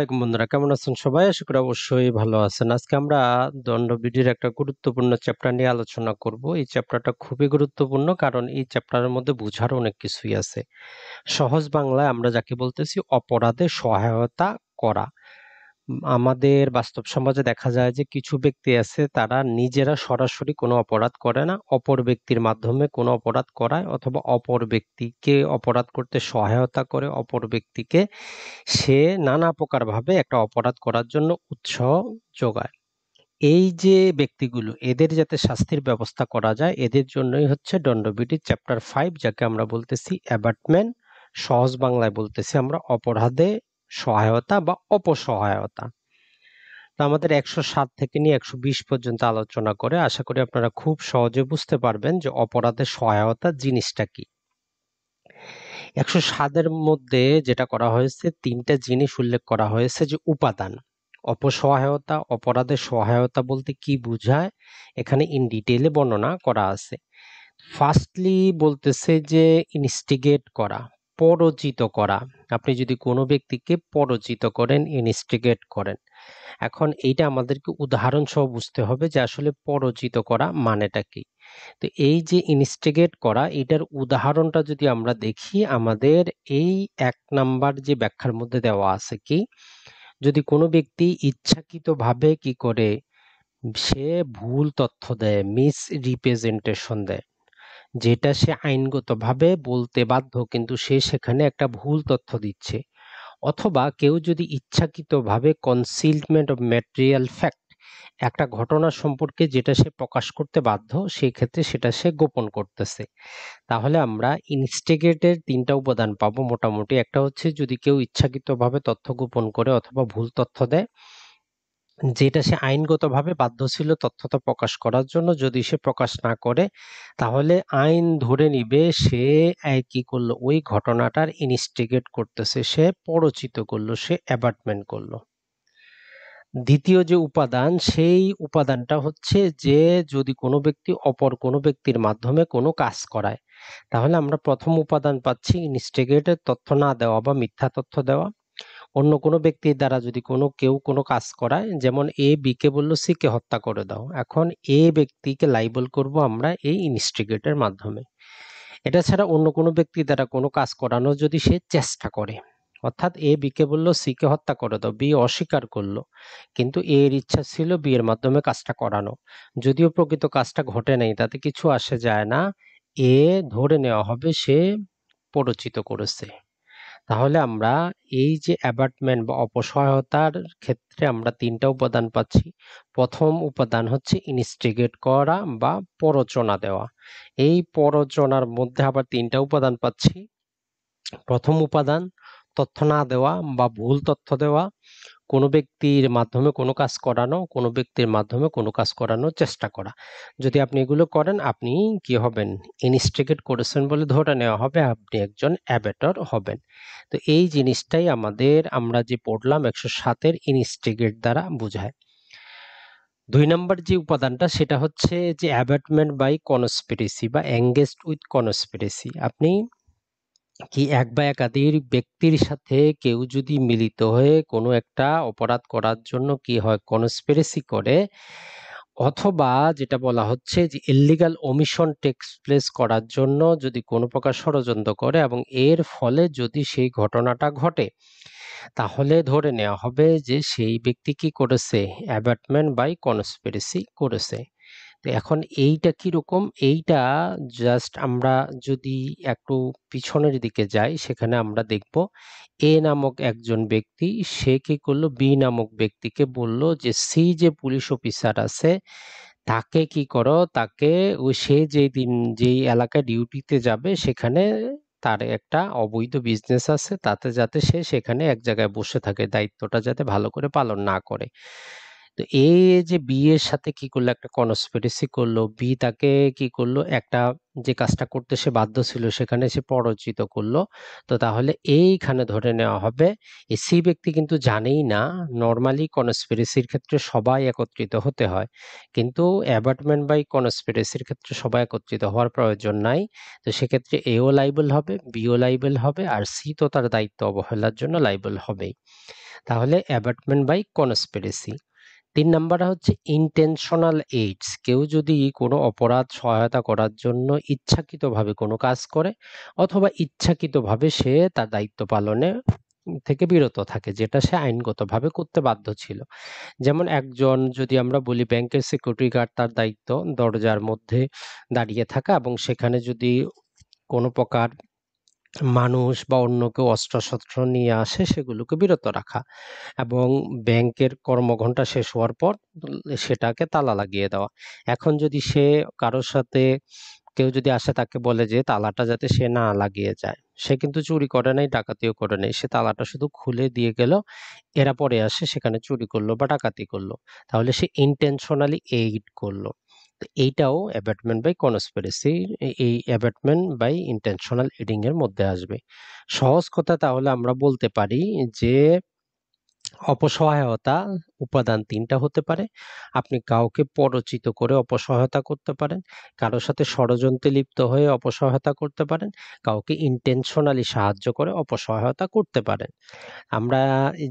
আলাইকুম বন্ধুরা কেমন আছেন সবাই আশা করি অবশ্যই ভালো আছেন আজকে আমরা দণ্ডবিধির একটা গুরুত্বপূর্ণ চ্যাপ্টার নিয়ে আলোচনা করব এই চ্যাপ্টারটা খুবই গুরুত্বপূর্ণ কারণ এই চ্যাপ্টারের মধ্যে বোঝার অনেক কিছুই আছে সহজ বাংলায় আমরা যাকে বলতেছি অপরাধে সহায়তা করা আমাদের বাস্তব সমাজে দেখা যায় যে কিছু ব্যক্তি আছে তারা নিজেরা সরাসরি কোনো অপরাধ করে না, অপর ব্যক্তির মাধ্যমে কোনো অপরাধ করায় অথবা অপর ব্যক্তিকে অপরাধ করতে সহায়তা করে, অপর ব্যক্তিকে সে নানা প্রকারভাবে একটা অপরাধ করার জন্য উৎসাহ যোগায়। এই যে ব্যক্তিগুলো এদের যাতে শাস্তির ব্যবস্থা করা যায় এদের জন্যই হচ্ছে দণ্ডবিটির চ্যাপ্টার ফাইভ যাকে আমরা বলতেছি অ্যাবার্টমেন্ট সহজ বাংলায় বলতেছি আমরা অপরাধে সহায়তা বা অপসহায়তা তো আমাদের একশো সাত থেকে নিয়ে একশো বিশ পর্যন্ত আলোচনা করে আশা করি আপনারা খুব সহজে বুঝতে পারবেন যে অপরাধের সহায়তা জিনিসটা কি একশো সাতের মধ্যে যেটা করা হয়েছে তিনটা জিনিস উল্লেখ করা হয়েছে যে উপাদান অপসহায়তা অপরাধের সহায়তা বলতে কি বোঝায় এখানে ইন ডিটেলে বর্ণনা করা আছে ফার্স্টলি বলতেছে যে ইনস্টিগেট করা পরজিত করা আপনি যদি কোনো ব্যক্তিকে পরজিত করেন ইনস্টিগেট করেন এখন এইটা আমাদেরকে উদাহরণ সহ বুঝতে হবে যে আসলে পরজিত করা মানেটা কি তো এই যে ইনস্টিগেট করা এটার উদাহরণটা যদি আমরা দেখি আমাদের এই এক নাম্বার যে ব্যাখ্যার মধ্যে দেওয়া আছে কি যদি কোনো ব্যক্তি ইচ্ছাকৃতভাবে কি করে সে ভুল তথ্য দেয় মিস রিপ্রেজেন্টেশন দেয় যেটা সে আইনগতভাবে বলতে বাধ্য কিন্তু সে সেখানে একটা ভুল তথ্য দিচ্ছে অথবা কেউ যদি ইচ্ছাকৃতভাবে কনসিলমেন্ট অব ম্যাটেরিয়াল ফ্যাক্ট একটা ঘটনা সম্পর্কে যেটা সে প্রকাশ করতে বাধ্য সেই ক্ষেত্রে সেটা সে গোপন করতেছে তাহলে আমরা ইনস্টিগেটের তিনটা উপাদান পাবো মোটামুটি একটা হচ্ছে যদি কেউ ইচ্ছাকৃতভাবে তথ্য গোপন করে অথবা ভুল তথ্য দেয় যেটা সে আইনগতভাবে বাধ্য ছিল তথ্যটা প্রকাশ করার জন্য যদি সে প্রকাশ না করে তাহলে আইন ধরে নিবে সে কি করলো ওই ঘটনাটার ইনস্টিগেট করতেছে সে পরচিত করলো সে অ্যাপার্টমেন্ট করলো দ্বিতীয় যে উপাদান সেই উপাদানটা হচ্ছে যে যদি কোনো ব্যক্তি অপর কোনো ব্যক্তির মাধ্যমে কোনো কাজ করায় তাহলে আমরা প্রথম উপাদান পাচ্ছি ইনস্টিগেটের তথ্য না দেওয়া বা মিথ্যা তথ্য দেওয়া অন্য কোনো ব্যক্তির দ্বারা যদি কোনো কেউ কোনো কাজ করায় যেমন এ বিকে বললো সিকে হত্যা করে দাও এখন এ ব্যক্তিকে লাইবল করব আমরা এই ইনস্টিগেটের মাধ্যমে এটা ছাড়া অন্য কোনো ব্যক্তির দ্বারা কোনো কাজ করানো যদি সে চেষ্টা করে অর্থাৎ এ বিকে বললো সিকে হত্যা করে দাও বি অস্বীকার করলো কিন্তু এ এর ইচ্ছা ছিল বি এর মাধ্যমে কাজটা করানো যদিও প্রকৃত কাজটা ঘটে নাই তাতে কিছু আসে যায় না এ ধরে নেওয়া হবে সে পরিচিত করেছে তাহলে আমরা এই যে অ্যাবার্টমেন্ট বা অপসহায়তার ক্ষেত্রে আমরা তিনটা উপাদান পাচ্ছি প্রথম উপাদান হচ্ছে ইনস্টিগেট করা বা প্ররোচনা দেওয়া এই প্ররোচনার মধ্যে আবার তিনটা উপাদান পাচ্ছি প্রথম উপাদান তথ্য না দেওয়া বা ভুল তথ্য দেওয়া কোনো ব্যক্তির মাধ্যমে কোনো কাজ করানো কোনো ব্যক্তির মাধ্যমে কোনো কাজ করানোর চেষ্টা করা যদি আপনি এগুলো করেন আপনি কি হবেন ইনস্টিগেট করেছেন বলে ধরে নেওয়া হবে আপনি একজন অ্যাবেটর হবেন তো এই জিনিসটাই আমাদের আমরা যে পড়লাম একশো সাতের ইনস্টিগেট দ্বারা বোঝায় দুই নম্বর যে উপাদানটা সেটা হচ্ছে যে অ্যাবেটমেন্ট বাই কনস্পিরেসি বা এঙ্গেজড উইথ কনসপিরেসি আপনি কি এক বা একাধিক ব্যক্তির সাথে কেউ যদি মিলিত হয়ে কোনো একটা অপরাধ করার জন্য কি হয় কনস্পিরেসি করে অথবা যেটা বলা হচ্ছে যে ইলিগাল অমিশন টেক্স প্লেস করার জন্য যদি কোনো প্রকার ষড়যন্ত্র করে এবং এর ফলে যদি সেই ঘটনাটা ঘটে তাহলে ধরে নেওয়া হবে যে সেই ব্যক্তি কি করেছে অ্যাবাটমেন্ট বাই কনস্পিরেসি করেছে তো এখন এইটা কীরকম এইটা জাস্ট আমরা যদি একটু পিছনের দিকে যাই সেখানে আমরা দেখব এ নামক একজন ব্যক্তি সে কি করলো বি নামক ব্যক্তিকে বলল যে সি যে পুলিশ অফিসার আছে তাকে কি করো তাকে সে যেই দিন যেই এলাকায় ডিউটিতে যাবে সেখানে তার একটা অবৈধ বিজনেস আছে তাতে যাতে সে সেখানে এক জায়গায় বসে থাকে দায়িত্বটা যাতে ভালো করে পালন না করে তো এ যে বি এর সাথে কি করলো একটা কনস্পিরেসি করলো বি তাকে কি করলো একটা যে কাজটা করতে সে বাধ্য ছিল সেখানে সে পরচিত করলো তো তাহলে এইখানে ধরে নেওয়া হবে এ সি ব্যক্তি কিন্তু জানেই না নর্মালি কনস্পিরেসির ক্ষেত্রে সবাই একত্রিত হতে হয় কিন্তু অ্যাবার্টমেন্ট বাই কনস্পিরেসির ক্ষেত্রে সবাই একত্রিত হওয়ার প্রয়োজন নাই তো সেক্ষেত্রে এও লাইবল হবে বিও লাইবল হবে আর সি তো তার দায়িত্ব অবহেলার জন্য লাইবল হবেই তাহলে অ্যাবার্টমেন্ট বাই কনস্পিরেসি তিন নাম্বারটা হচ্ছে ইন্টেনশনাল এইডস কেউ যদি কোনো অপরাধ সহায়তা করার জন্য ইচ্ছাকৃতভাবে কোনো কাজ করে অথবা ইচ্ছাকৃতভাবে সে তার দায়িত্ব পালনে থেকে বিরত থাকে যেটা সে আইনগতভাবে করতে বাধ্য ছিল যেমন একজন যদি আমরা বলি ব্যাংকের সিকিউরিটি গার্ড তার দায়িত্ব দরজার মধ্যে দাঁড়িয়ে থাকা এবং সেখানে যদি কোনো প্রকার মানুষ বা অন্য কেউ অস্ত্রশস্ত্র নিয়ে আসে সেগুলোকে বিরত রাখা এবং ব্যাংকের কর্মঘণ্টা শেষ হওয়ার পর সেটাকে তালা লাগিয়ে দেওয়া এখন যদি সে কারোর সাথে কেউ যদি আসে তাকে বলে যে তালাটা যাতে সে না লাগিয়ে যায় সে কিন্তু চুরি করে নাই ডাকাতিও করে নাই সে তালাটা শুধু খুলে দিয়ে গেল এরা পরে আসে সেখানে চুরি করলো বা ডাকাতি করলো তাহলে সে ইন্টেনশনালি এইড করলো এইটাও অ্যাবাটমেন্ট বাই কনসপিরেসি এই অ্যাবাটমেন্ট বাই ইন্টেনশনাল এডিং এর মধ্যে আসবে সহজ কথা তাহলে আমরা বলতে পারি যে অপসহায়তা উপাদান তিনটা হতে পারে আপনি কাউকে পরচিত করে অপসহায়তা করতে পারেন কারোর সাথে ষড়যন্ত্রে লিপ্ত হয়ে অপসহায়তা করতে পারেন কাউকে ইন্টেনশনালি সাহায্য করে অপসহায়তা করতে পারেন আমরা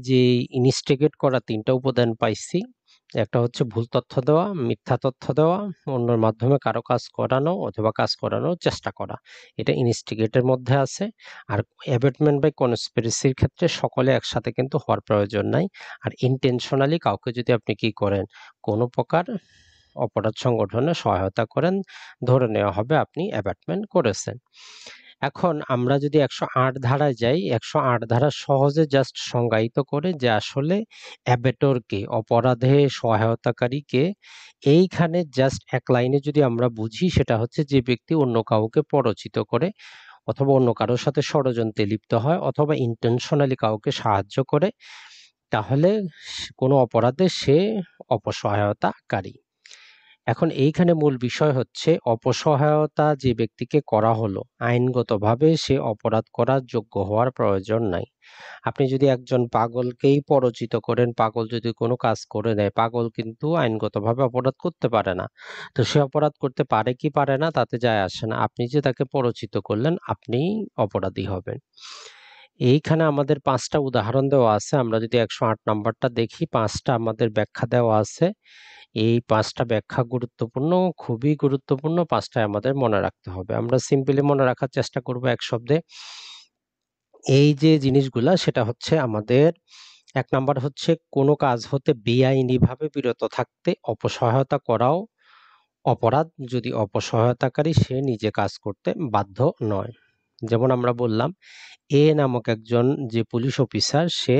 যে ইনস্টিগেট করা তিনটা উপাদান পাইছি একটা হচ্ছে ভুল তথ্য দেওয়া মিথ্যা তথ্য দেওয়া অন্যের মাধ্যমে কারো কাজ করানো অথবা কাজ করানোর চেষ্টা করা এটা ইনস্টিগেটের মধ্যে আছে আর অ্যাবেটমেন্ট বাই কনস্পিরেসির ক্ষেত্রে সকলে একসাথে কিন্তু হওয়ার প্রয়োজন নাই আর ইন্টেনশনালি কাউকে যদি আপনি কি করেন কোনো প্রকার অপরাধ সংগঠনে সহায়তা করেন ধরে নেওয়া হবে আপনি অ্যাবাটমেন্ট করেছেন এখন আমরা যদি একশো আট ধারায় যাই একশো আট ধারা সহজে জাস্ট সংজ্ঞায়িত করে যে আসলে অ্যাবেটরকে অপরাধে সহায়তাকারীকে এইখানে জাস্ট এক লাইনে যদি আমরা বুঝি সেটা হচ্ছে যে ব্যক্তি অন্য কাউকে পরচিত করে অথবা অন্য কারোর সাথে ষড়যন্ত্রে লিপ্ত হয় অথবা ইন্টেনশনালি কাউকে সাহায্য করে তাহলে কোনো অপরাধে সে অপসহায়তাকারী এখন এইখানে মূল বিষয় হচ্ছে অপসহায়তা যে ব্যক্তিকে করা হলো আইনগতভাবে সে অপরাধ করার যোগ্য হওয়ার প্রয়োজন নাই আপনি যদি একজন পাগলকেই পরচিত করেন পাগল যদি কোনো কাজ করে নেয় পাগল কিন্তু আইনগতভাবে অপরাধ করতে পারে না তো সে অপরাধ করতে পারে কি পারে না তাতে যায় আসে না আপনি যে তাকে পরচিত করলেন আপনি অপরাধী হবেন এইখানে আমাদের পাঁচটা উদাহরণ দেওয়া আছে আমরা যদি একশো আট নাম্বারটা দেখি পাঁচটা আমাদের ব্যাখ্যা দেওয়া আছে এই পাঁচটা ব্যাখ্যা গুরুত্বপূর্ণ খুবই গুরুত্বপূর্ণ পাঁচটা আমাদের মনে রাখতে হবে আমরা সিম্পলি মনে রাখার চেষ্টা করব এক শব্দে এই যে জিনিসগুলা সেটা হচ্ছে আমাদের এক নাম্বার হচ্ছে কোনো কাজ হতে বেআইনিভাবে বিরত থাকতে অপসহায়তা করাও অপরাধ যদি অপসহায়তাকারী সে নিজে কাজ করতে বাধ্য নয় যেমন আমরা বললাম এ নামক একজন যে পুলিশ অফিসার সে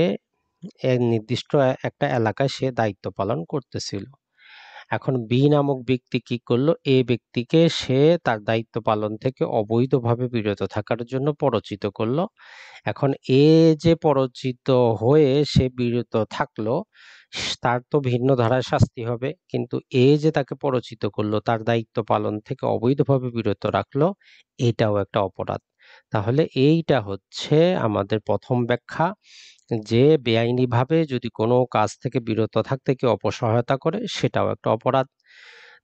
নির্দিষ্ট একটা এলাকায় সে দায়িত্ব পালন করতেছিল এখন বি নামক ব্যক্তি কি করলো এ ব্যক্তিকে সে তার দায়িত্ব পালন থেকে অবৈধভাবে বিরত থাকার জন্য পরচিত করলো এখন এ যে পরচিত হয়ে সে বিরত থাকলো তার তো ভিন্ন ধারায় শাস্তি হবে কিন্তু এ যে তাকে পরচিত করলো তার দায়িত্ব পালন থেকে অবৈধভাবে বিরত রাখলো এটাও একটা অপরাধ তাহলে এইটা হচ্ছে আমাদের প্রথম ব্যাখ্যা যে বেআইনিভাবে যদি কোনো কাজ থেকে বিরত থাকতে কেউ অপসহায়তা করে সেটাও একটা অপরাধ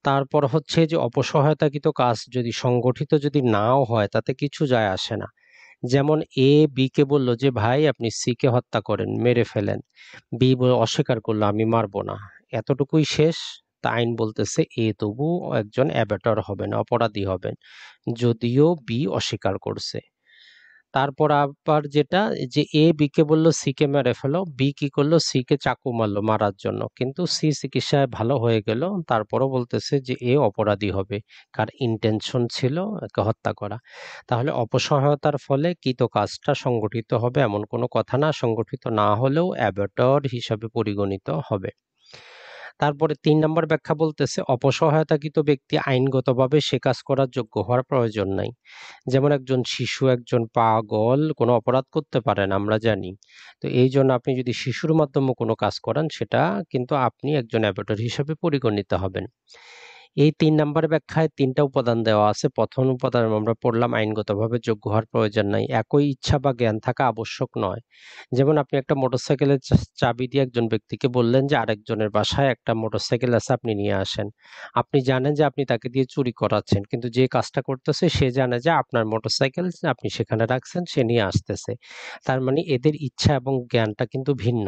তারপর হচ্ছে যে অপসহায়তাকৃত কাজ যদি সংগঠিত যদি নাও হয় তাতে কিছু যায় আসে না যেমন এ বি কে বলল যে ভাই আপনি সি কে হত্যা করেন মেরে ফেলেন বি অস্বীকার করলো আমি মারবো না এতটুকুই শেষ তা আইন বলতেছে এ তবু একজন অ্যাবেটর হবেন অপরাধী হবেন যদিও বি অস্বীকার করছে তারপর আবার যেটা যে এ বিকে বললো সিকে মেরে ফেলো বি কি করলো সিকে চাকু মারলো মারার জন্য কিন্তু সি চিকিৎসায় ভালো হয়ে গেল তারপরও বলতেছে যে এ অপরাধী হবে কার ইন্টেনশন ছিল একে হত্যা করা তাহলে অপসহায়তার ফলে কৃত কাজটা সংগঠিত হবে এমন কোনো কথা না সংগঠিত না হলেও অ্যাবেটর হিসাবে পরিগণিত হবে তারপরে তিন নম্বর ব্যাখ্যা বলতেছে অপসহায়তাকৃত ব্যক্তি আইনগতভাবে সে কাজ করার যোগ্য হওয়ার প্রয়োজন নাই যেমন একজন শিশু একজন পাগল কোনো অপরাধ করতে পারেন আমরা জানি তো এই জন্য আপনি যদি শিশুর মাধ্যমে কোনো কাজ করান সেটা কিন্তু আপনি একজন অ্যাপেটর হিসেবে পরিগণিত হবেন এই তিন নাম্বার ব্যাখ্যায় তিনটা উপাদান দেওয়া আছে প্রথম উপাদান আমরা পড়লাম আইনগতভাবে যোগ্য হওয়ার প্রয়োজন নাই একই ইচ্ছা বা জ্ঞান থাকা আবশ্যক নয় যেমন আপনি একটা মোটরসাইকেলের চাবি দিয়ে একজন ব্যক্তিকে বললেন যে আরেকজনের বাসায় একটা মোটরসাইকেল আছে আপনি নিয়ে আসেন আপনি জানেন যে আপনি তাকে দিয়ে চুরি করাচ্ছেন কিন্তু যে কাজটা করতেছে সে জানে যে আপনার মোটরসাইকেল আপনি সেখানে রাখছেন সে নিয়ে আসতেছে তার মানে এদের ইচ্ছা এবং জ্ঞানটা কিন্তু ভিন্ন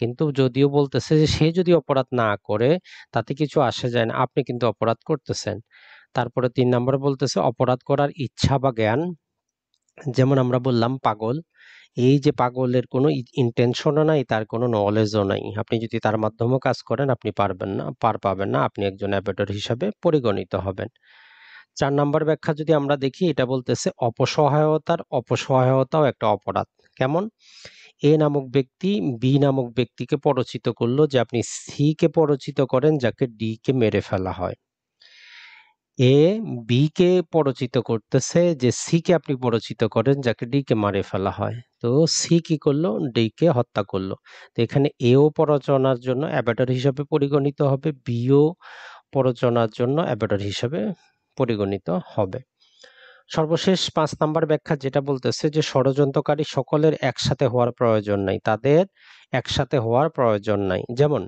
কিন্তু যদিও বলতেছে যে সে যদি অপরাধ না করে তাতে কিছু আসে যায় না আপনি কিন্তু অপরাধ করতেছেন তারপরে তিন নম্বরে বলতেছে অপরাধ করার ইচ্ছা বা জ্ঞান যেমন আমরা বললাম পাগল এই যে পাগলের কোনো ইন্টেনশনও নাই তার কোনো নলেজও নাই আপনি যদি তার মাধ্যমে কাজ করেন আপনি পারবেন না পার পাবেন না আপনি একজন অ্যাবেটর হিসাবে পরিগণিত হবেন চার নম্বর ব্যাখ্যা যদি আমরা দেখি এটা বলতেছে অপসহায়তার অপসহায়তাও একটা অপরাধ কেমন এ নামক ব্যক্তি বি নামক ব্যক্তিকে পরচিত করলো যে আপনি সিকে পরচিত করেন যাকে ডিকে মেরে ফেলা হয় এ বিকে পরচিত করতেছে যে সিকে আপনি পরচিত করেন যাকে ডি কে মারে ফেলা হয় তো সি কি করলো ডিকে হত্যা করলো তো এখানে এও পরচনার জন্য অ্যাবাটার হিসাবে পরিগণিত হবে বিও পরচনার জন্য অ্যাবাটার হিসাবে পরিগণিত হবে সর্বশেষ পাঁচ নাম্বার ব্যাখ্যা যেটা বলতেছে যে ষড়যন্ত্রকারী সকলের একসাথে হওয়ার প্রয়োজন নাই তাদের একসাথে হওয়ার প্রয়োজন নাই যেমন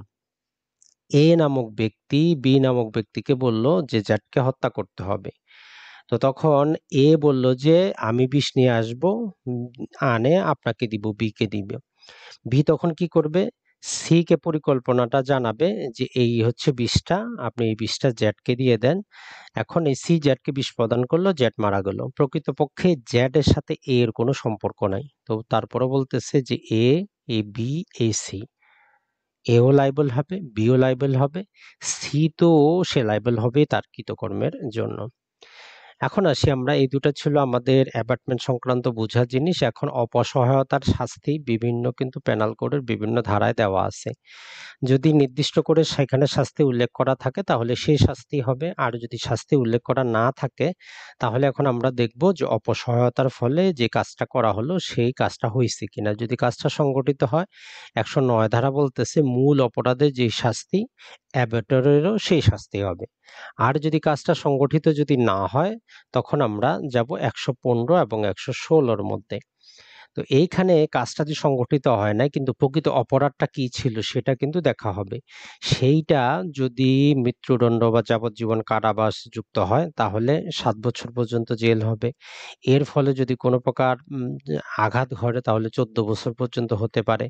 এ নামক ব্যক্তি বি নামক ব্যক্তিকে বলল যে জ্যাটকে হত্যা করতে হবে তো তখন এ বলল যে আমি বিষ নিয়ে আসব আনে আপনাকে দিব বিকে দিবে বি তখন কি করবে সিকে পরিকল্পনাটা জানাবে যে এই হচ্ছে বিষটা আপনি এই বিষটা কে দিয়ে দেন এখন এই সি কে বিষ প্রদান করলো জ্যাট মারা গেল প্রকৃতপক্ষে এর সাথে এ এর কোনো সম্পর্ক নাই তো তারপরে বলতেছে যে A A B A C এও লাইবল হবে বিও লাইবল হবে সি তো সে লাইবল হবে তার কৃতকর্মের জন্য এখন আসি আমরা এই দুটো ছিল আমাদের অ্যাপার্টমেন্ট সংক্রান্ত বোঝা জিনিস এখন অপসহায়তার শাস্তি বিভিন্ন কিন্তু পেনাল কোডের বিভিন্ন ধারায় দেওয়া আছে যদি নির্দিষ্ট করে সেখানে শাস্তি উল্লেখ করা থাকে তাহলে সেই শাস্তি হবে আর যদি শাস্তি উল্লেখ করা না থাকে তাহলে এখন আমরা দেখব যে অপসহায়তার ফলে যে কাজটা করা হলো সেই কাজটা হয়েছে কিনা যদি কাজটা সংগঠিত হয় একশো নয় ধারা বলতেছে মূল অপরাধে যে শাস্তি অ্যাবেটরেরও সেই শাস্তি হবে আর যদি কাজটা সংগঠিত যদি না হয় তখন আমরা যাব একশো পনেরো এবং একশো ষোলোর মধ্যে তো এইখানে কাজটা যে সংগঠিত হয় নাই কিন্তু প্রকৃত অপরাধটা কি ছিল সেটা কিন্তু দেখা হবে সেইটা যদি মৃত্যুদণ্ড বা যাবজ্জীবন কারাবাস যুক্ত হয় তাহলে সাত বছর পর্যন্ত জেল হবে এর ফলে যদি কোনো প্রকার আঘাত ঘটে তাহলে চোদ্দ বছর পর্যন্ত হতে পারে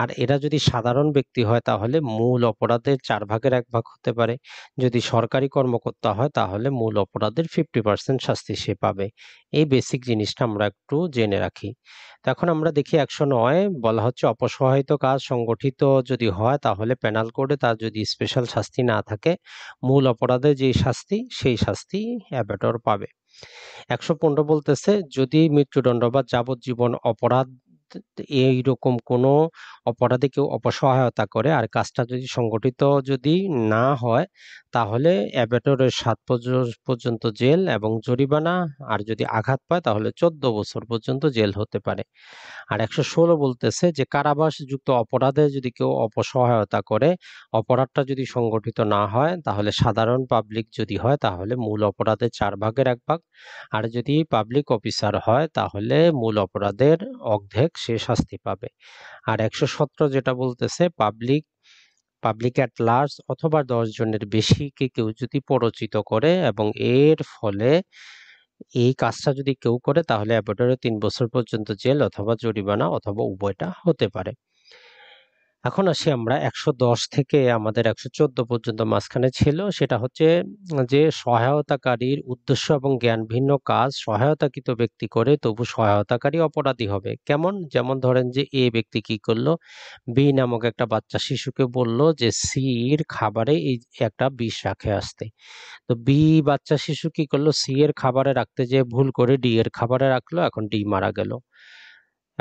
আর এরা যদি সাধারণ ব্যক্তি হয় তাহলে মূল অপরাধের চার ভাগের এক ভাগ হতে পারে যদি সরকারি কর্মকর্তা হয় তাহলে মূল অপরাধের ফিফটি পার্সেন্ট শাস্তি সে পাবে এই বেসিক জিনিসটা আমরা একটু জেনে রাখি এখন আমরা দেখি একশো নয় বলা হচ্ছে অপসহায়িত কাজ সংগঠিত যদি হয় তাহলে প্যানাল কোডে তার যদি স্পেশাল শাস্তি না থাকে মূল অপরাধে যে শাস্তি সেই শাস্তি অ্যাবেটর পাবে একশো পনেরো বলতেছে যদি মৃত্যুদণ্ড বা যাবজ্জীবন অপরাধ এই রকম কোনো অপরাধে কেউ অপসহায়তা করে আর কাজটা যদি সংগঠিত যদি না হয় তাহলে অ্যাবেটরের সাত পর্যন্ত জেল এবং জরিমানা আর যদি আঘাত পায় তাহলে চোদ্দ বছর পর্যন্ত জেল হতে পারে আর একশো ষোলো বলতেছে যে কারাবাস যুক্ত অপরাধে যদি কেউ অপসহায়তা করে অপরাধটা যদি সংগঠিত না হয় তাহলে সাধারণ পাবলিক যদি হয় তাহলে মূল অপরাধে চার ভাগের এক ভাগ আর যদি পাবলিক অফিসার হয় তাহলে মূল অপরাধের অর্ধেক সে শাস্তি পাবে আর একশো সতেরো যেটা বলতেছে পাবলিক পাবলিক অ্যাট লার্জ অথবা দশ জনের বেশিকে কেউ যদি প্ররোচিত করে এবং এর ফলে এই কাজটা যদি কেউ করে তাহলে অ্যাবডারে তিন বছর পর্যন্ত জেল অথবা জরিমানা অথবা উভয়টা হতে পারে এখন আসি আমরা একশো থেকে আমাদের একশো পর্যন্ত মাঝখানে ছিল সেটা হচ্ছে যে সহায়তাকারীর উদ্দেশ্য এবং জ্ঞান ভিন্ন কাজ সহায়তাকৃত ব্যক্তি করে তবু সহায়তাকারী অপরাধী হবে কেমন যেমন ধরেন যে এ ব্যক্তি কি করলো বি নামক একটা বাচ্চা শিশুকে বলল যে সির খাবারে এই একটা বিষ রাখে আসতে তো বি বাচ্চা শিশু কি করলো সি এর খাবারে রাখতে যে ভুল করে ডি এর খাবারে রাখলো এখন ডি মারা গেল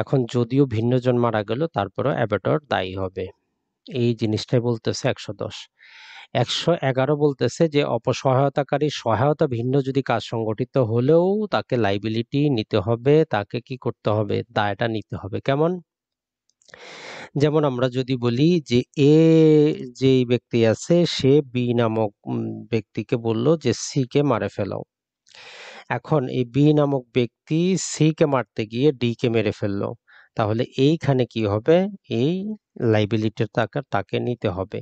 এখন যদিও ভিন্নজন মারা গেল তারপরে অ্যাবেটর দায়ী হবে এই জিনিসটাই বলতেছে একশো দশ একশো এগারো বলতেছে যে অপসহায়তাকারী সহায়তা ভিন্ন যদি কাজ সংগঠিত হলেও তাকে লাইবিলিটি নিতে হবে তাকে কি করতে হবে দায়টা নিতে হবে কেমন যেমন আমরা যদি বলি যে এ যে ব্যক্তি আছে সে বি নামক ব্যক্তিকে বলল যে সি কে মারে ফেলাও এখন এই বি নামক ব্যক্তি সি কে মারতে গিয়ে ডি কে মেরে ফেললো তাহলে এইখানে কি হবে এই লাইবিলিটির টাকা তাকে নিতে হবে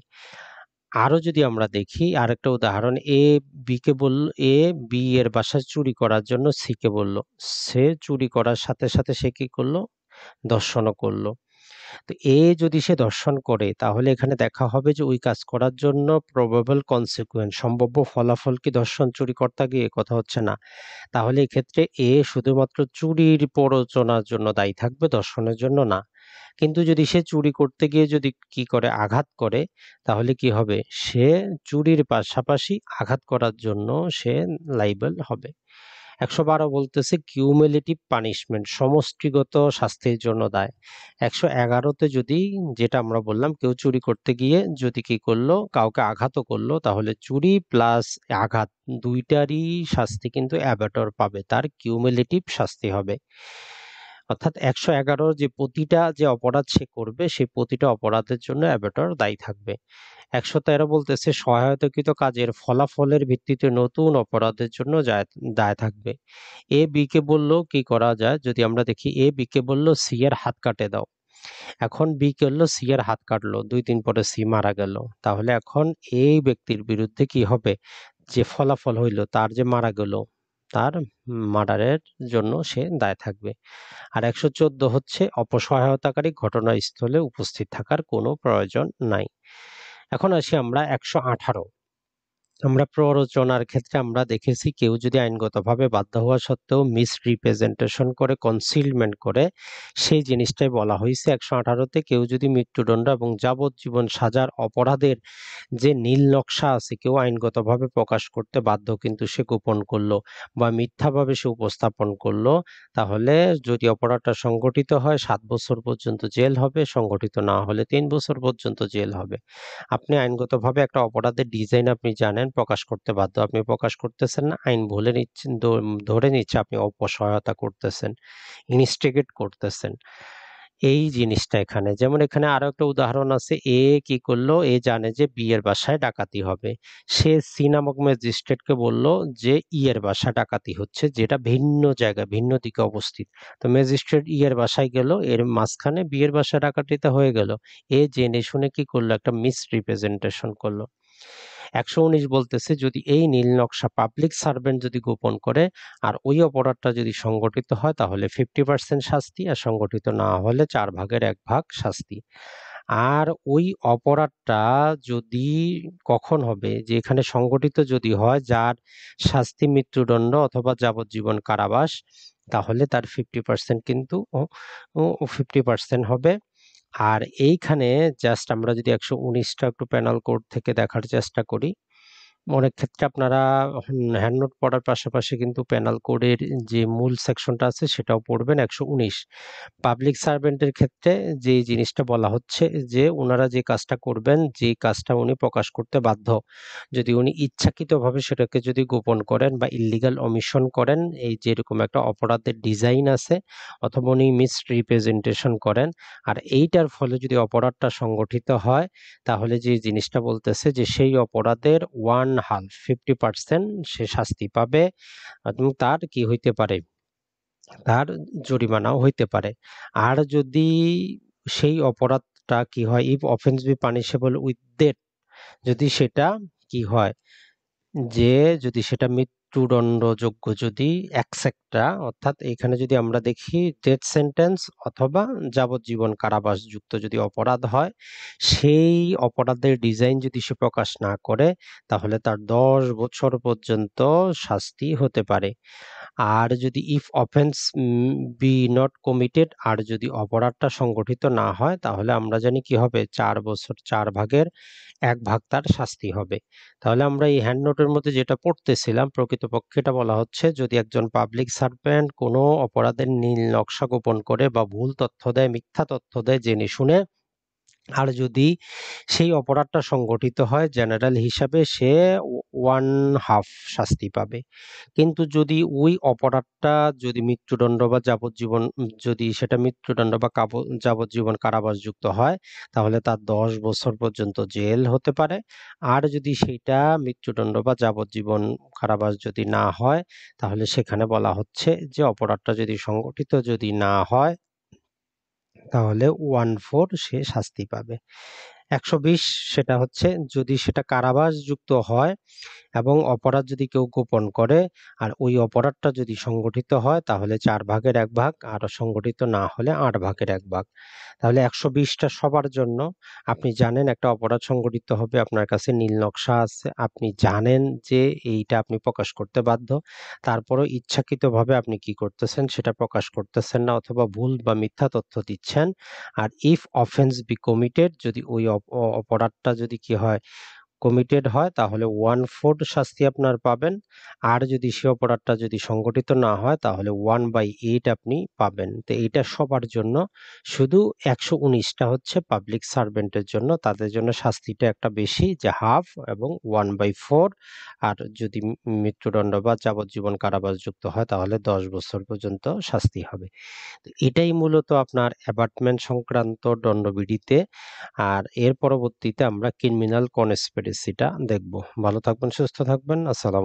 আরও যদি আমরা দেখি আরেকটা উদাহরণ এ বিকে বলল এ বি এর বাসা চুরি করার জন্য সিকে বলল সে চুরি করার সাথে সাথে সে কি করলো দর্শনও করলো তো এ যদি সে দর্শন করে তাহলে এখানে দেখা হবে যে ওই কাজ করার জন্য প্রবেবল কনসিকুয়েন্স সম্ভাব্য ফলাফল কি দর্শন চুরি কর্তা গিয়ে কথা হচ্ছে না তাহলে এক্ষেত্রে এ শুধুমাত্র চুরির প্ররোচনার জন্য দায়ী থাকবে দর্শনের জন্য না কিন্তু যদি সে চুরি করতে গিয়ে যদি কি করে আঘাত করে তাহলে কি হবে সে চুরির পাশাপাশি আঘাত করার জন্য সে লাইবেল হবে একশো বারো বলতেছে কিউমেলেটিভ পানিশমেন্ট সমষ্টিগত শাস্তির জন্য দায় একশো এগারোতে যদি যেটা আমরা বললাম কেউ চুরি করতে গিয়ে যদি কি করলো কাউকে আঘাতও করলো তাহলে চুরি প্লাস আঘাত দুইটারই শাস্তি কিন্তু অ্যাবাটর পাবে তার কিউমেলেটিভ শাস্তি হবে অর্থাৎ একশো এগারোর যে প্রতিটা যে অপরাধ সে করবে সেই প্রতিটা অপরাধের জন্য অ্যাবাটর দায়ী থাকবে একশো তেরো বলতেছে সহায়তাকৃত কাজের ফলাফলের ভিত্তিতে নতুন অপরাধের জন্য দায় থাকবে এ বিকে বলল কি করা যায় যদি আমরা দেখি এ বিকে বলল সি এর হাত কাটে দাও এখন বি করলো সি এর হাত কাটলো দুই দিন পরে সি মারা গেল তাহলে এখন এই ব্যক্তির বিরুদ্ধে কি হবে যে ফলাফল হইল তার যে মারা গেল তার মার্ডারের জন্য সে দায় থাকবে আর একশো চোদ্দ হচ্ছে অপসহায়তাকারী ঘটনাস্থলে উপস্থিত থাকার কোনো প্রয়োজন নাই এখন আসি আমরা একশো আঠারো আমরা প্ররোচনার ক্ষেত্রে আমরা দেখেছি কেউ যদি আইনগতভাবে বাধ্য হওয়া সত্ত্বেও মিসরিপ্রেজেন্টেশন করে কনসিলমেন্ট করে সেই জিনিসটাই বলা হয়েছে একশো আঠারোতে কেউ যদি মৃত্যুদণ্ড এবং যাবজ্জীবন সাজার অপরাধের যে নীল নকশা আছে কেউ আইনগতভাবে প্রকাশ করতে বাধ্য কিন্তু সে গোপন করলো বা মিথ্যাভাবে সে উপস্থাপন করলো তাহলে যদি অপরাধটা সংগঠিত হয় সাত বছর পর্যন্ত জেল হবে সংগঠিত না হলে তিন বছর পর্যন্ত জেল হবে আপনি আইনগতভাবে একটা অপরাধের ডিজাইন আপনি জানেন আইন প্রকাশ করতে বাধ্য আপনি প্রকাশ করতেছেন না আইন ভুলে নিচ্ছেন ধরে নিচ্ছে আপনি অপসহায়তা করতেছেন ইনস্টিগেট করতেছেন এই জিনিসটা এখানে যেমন এখানে আরো একটা উদাহরণ আছে এ কি করলো এ জানে যে বি এর বাসায় ডাকাতি হবে সে সি নামক ম্যাজিস্ট্রেটকে বললো যে ই এর বাসা ডাকাতি হচ্ছে যেটা ভিন্ন জায়গা ভিন্ন দিকে অবস্থিত তো ম্যাজিস্ট্রেট ই এর বাসায় গেল এর মাঝখানে বি এর বাসা ডাকাতিটা হয়ে গেল এ জেনে শুনে কি করলো একটা মিস রিপ্রেজেন্টেশন করলো একশো উনিশ বলতেছে যদি এই নীল নকশা পাবলিক সার্ভেন্ট যদি গোপন করে আর ওই অপরাধটা যদি সংগঠিত হয় তাহলে ফিফটি পার্সেন্ট শাস্তি আর সংগঠিত না হলে চার ভাগের এক ভাগ শাস্তি আর ওই অপরাধটা যদি কখন হবে যে এখানে সংগঠিত যদি হয় যার শাস্তি মৃত্যুদণ্ড অথবা যাবজ্জীবন কারাবাস তাহলে তার ফিফটি পার্সেন্ট কিন্তু ফিফটি পার্সেন্ট হবে আর এইখানে জাস্ট আমরা যদি একশো উনিশটা একটু প্যানাল কোড থেকে দেখার চেষ্টা করি অনেক ক্ষেত্রে আপনারা হ্যান্ড নোট পড়ার পাশাপাশি কিন্তু প্যানাল কোডের যে মূল সেকশনটা আছে সেটাও পড়বেন একশো উনিশ পাবলিক সার্ভেন্টের ক্ষেত্রে যে জিনিসটা বলা হচ্ছে যে ওনারা যে কাজটা করবেন যে কাজটা উনি প্রকাশ করতে বাধ্য যদি উনি ইচ্ছাকৃতভাবে সেটাকে যদি গোপন করেন বা ইলিগাল অমিশন করেন এই যেরকম একটা অপরাধের ডিজাইন আছে অথবা উনি রিপ্রেজেন্টেশন করেন আর এইটার ফলে যদি অপরাধটা সংগঠিত হয় তাহলে যে জিনিসটা বলতেছে যে সেই অপরাধের ওয়ান হাফ ফিফটি পার্সেন্ট সে শাস্তি পাবে এবং তার কি হইতে পারে তার জরিমানাও হইতে পারে আর যদি সেই অপরাধটা কি হয় if offence be punishable with death যদি সেটা কি হয় যে যদি সেটা মৃত্যুদণ্ডযোগ্য যদি অ্যাকসেক্টরা অর্থাৎ এখানে যদি আমরা দেখি ডেথ সেন্টেন্স অথবা যাবজ্জীবন কারাবাসযুক্ত যদি অপরাধ হয় সেই অপরাধের ডিজাইন যদি সে প্রকাশ না করে তাহলে তার দশ বছর পর্যন্ত শাস্তি হতে পারে আর যদি if offence be not committed আর যদি অপরাধটা সংগঠিত না হয় তাহলে আমরা জানি কি হবে চার বছর চার ভাগের এক ভাগ তার শাস্তি হবে তাহলে আমরা এই হ্যান্ড নোটের মধ্যে যেটা পড়তেছিলাম প্রকৃত কর্তৃপক্ষ এটা বলা হচ্ছে যদি একজন পাবলিক সার্ভেন্ট কোনো অপরাধের নীল নকশা গোপন করে বা ভুল তথ্য দেয় মিথ্যা তথ্য দেয় জেনে শুনে আর যদি সেই অপরাধটা সংগঠিত হয় জেনারেল হিসাবে সে ওয়ান হাফ শাস্তি পাবে কিন্তু যদি ওই অপরাধটা যদি মৃত্যুদণ্ড বা যাবজ্জীবন যদি সেটা মৃত্যুদণ্ড বা যাবজ্জীবন কারাবাসযুক্ত হয় তাহলে তার দশ বছর পর্যন্ত জেল হতে পারে আর যদি সেটা মৃত্যুদণ্ড বা যাবজ্জীবন কারাবাস যদি না হয় তাহলে সেখানে বলা হচ্ছে যে অপরাধটা যদি সংগঠিত যদি না হয় তাহলে ওয়ান ফোর সে শাস্তি পাবে একশো বিশ সেটা হচ্ছে যদি সেটা কারাবাস যুক্ত হয় এবং অপরাধ যদি কেউ গোপন করে আর ওই অপরাধটা যদি সংগঠিত হয় তাহলে চার ভাগের এক ভাগ আর সংগঠিত না হলে আট ভাগের এক ভাগ তাহলে একশো বিশটা সবার জন্য আপনি জানেন একটা অপরাধ সংগঠিত হবে আপনার কাছে নীল নকশা আছে আপনি জানেন যে এইটা আপনি প্রকাশ করতে বাধ্য তারপরও ইচ্ছাকৃতভাবে আপনি কি করতেছেন সেটা প্রকাশ করতেছেন না অথবা ভুল বা মিথ্যা তথ্য দিচ্ছেন আর ইফ অফেন্স বি কমিটেড যদি ওই অপরাধটা যদি কি হয় কমিটেড হয় তাহলে ওয়ান ফোর্থ শাস্তি আপনার পাবেন আর যদি সে অপরাধটা যদি সংগঠিত না হয় তাহলে ওয়ান বাই এইট আপনি পাবেন তো এইটা সবার জন্য শুধু একশো উনিশটা হচ্ছে পাবলিক সার্ভেন্টের জন্য তাদের জন্য শাস্তিটা একটা বেশি যে হাফ এবং ওয়ান বাই ফোর আর যদি মৃত্যুদণ্ড বা যাবজ্জীবন কারাবাস যুক্ত হয় তাহলে দশ বছর পর্যন্ত শাস্তি হবে তো এটাই মূলত আপনার অ্যাপার্টমেন্ট সংক্রান্ত দণ্ডবিধিতে আর এর পরবর্তীতে আমরা ক্রিমিনাল কনস্পিরেট ডিসিটা দেখব ভালো থাকবেন সুস্থ থাকবেন আসসালাম